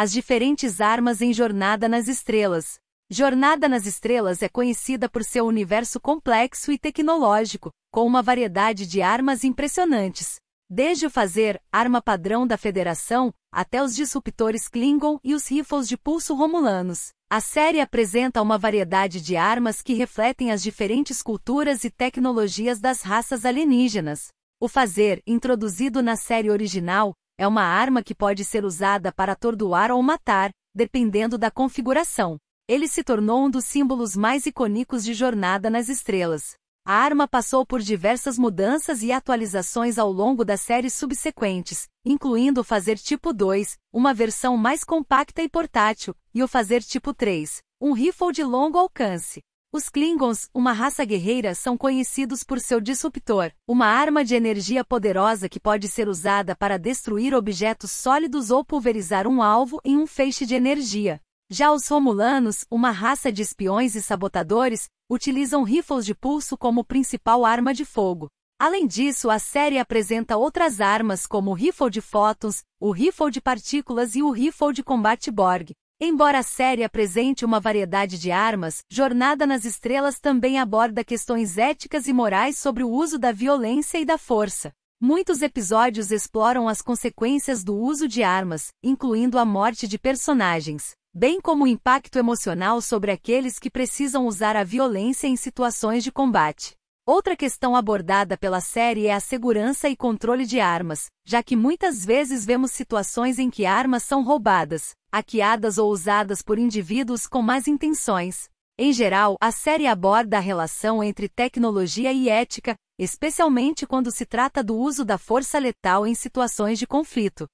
as diferentes armas em Jornada nas Estrelas. Jornada nas Estrelas é conhecida por seu universo complexo e tecnológico, com uma variedade de armas impressionantes. Desde o fazer, arma padrão da Federação, até os disruptores Klingon e os rifles de pulso romulanos. A série apresenta uma variedade de armas que refletem as diferentes culturas e tecnologias das raças alienígenas. O fazer, introduzido na série original, é uma arma que pode ser usada para atordoar ou matar, dependendo da configuração. Ele se tornou um dos símbolos mais icônicos de Jornada nas Estrelas. A arma passou por diversas mudanças e atualizações ao longo das séries subsequentes, incluindo o Fazer Tipo 2, uma versão mais compacta e portátil, e o Fazer Tipo 3, um rifle de longo alcance. Os Klingons, uma raça guerreira, são conhecidos por seu disruptor, uma arma de energia poderosa que pode ser usada para destruir objetos sólidos ou pulverizar um alvo em um feixe de energia. Já os Romulanos, uma raça de espiões e sabotadores, utilizam rifles de pulso como principal arma de fogo. Além disso, a série apresenta outras armas como o rifle de fótons, o rifle de partículas e o rifle de combate Borg. Embora a série apresente uma variedade de armas, Jornada nas Estrelas também aborda questões éticas e morais sobre o uso da violência e da força. Muitos episódios exploram as consequências do uso de armas, incluindo a morte de personagens, bem como o impacto emocional sobre aqueles que precisam usar a violência em situações de combate. Outra questão abordada pela série é a segurança e controle de armas, já que muitas vezes vemos situações em que armas são roubadas, hackeadas ou usadas por indivíduos com más intenções. Em geral, a série aborda a relação entre tecnologia e ética, especialmente quando se trata do uso da força letal em situações de conflito.